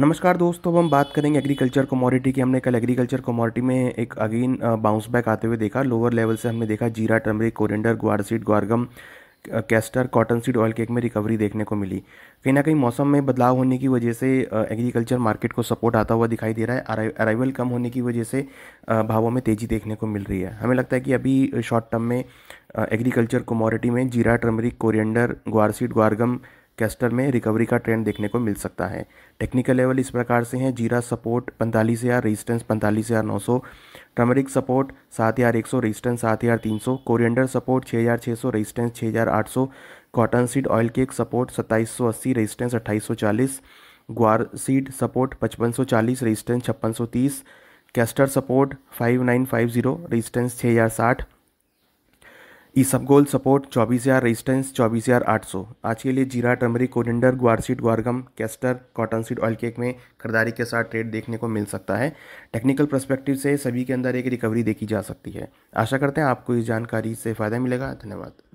नमस्कार दोस्तों अब हम बात करेंगे एग्रीकल्चर कमोडिटी की हमने कल एग्रीकल्चर कमोडिटी में एक अगेन बाउंस बैक आते हुए देखा लोअर लेवल से हमने देखा जीरा turmeric coriander guar seed guar gum castor cotton seed oil cake में रिकवरी देखने को मिली कहीं ना कहीं मौसम में बदलाव होने की वजह से एग्रीकल्चर मार्केट को सपोर्ट आता हुआ दिखाई दे रहा है अराइवल कम होने की वजह से भावों में तेज़ी देखने को मिल रही है हमें लगता है कि अभी शॉर्ट टर्म में एग्रीकल्चर कमोडिटी में जीरा turmeric coriander guar seed guar gum castor में रिकवरी का ट्रेंड देखने को मिल सकता है टेक्निकल लेवल इस प्रकार से हैं जीरा सपोर्ट पैंतालीस हज़ार रेजिस्टेंस पैंतालीस हज़ार नौ सौ टर्मरिक सपोर्ट सात हज़ार एक सौ रजिस्टेंस सात हज़ार तीन सौ कोरिएंडर सपोर्ट छः हज़ार छः सौ रजिस्टेंस छः हज़ार आठ सौ cotton seed oil cake support सत्ताईस सौ अस्सी रेजिस्टेंस अट्ठाईस सौ चालीस ग्वार सीड सपोर्ट पचपन सौ चालीस रजिस्टेंस छप्पन सौ तीस castor support five nine five zero resistance छः हज़ार साठ इसबगोल सपोर्ट चौबीस हज़ार रेजिस्टेंस चौबीस हज़ार आठ सौ आज के लिए जीरा turmeric coriander guar seed guar gum castor cotton seed oil cake में खरीदारी के साथ ट्रेड देखने को मिल सकता है टेक्निकल प्रस्पेक्टिव से सभी के अंदर एक रिकवरी देखी जा सकती है आशा करते हैं आपको इस जानकारी से फ़ायदा मिलेगा धन्यवाद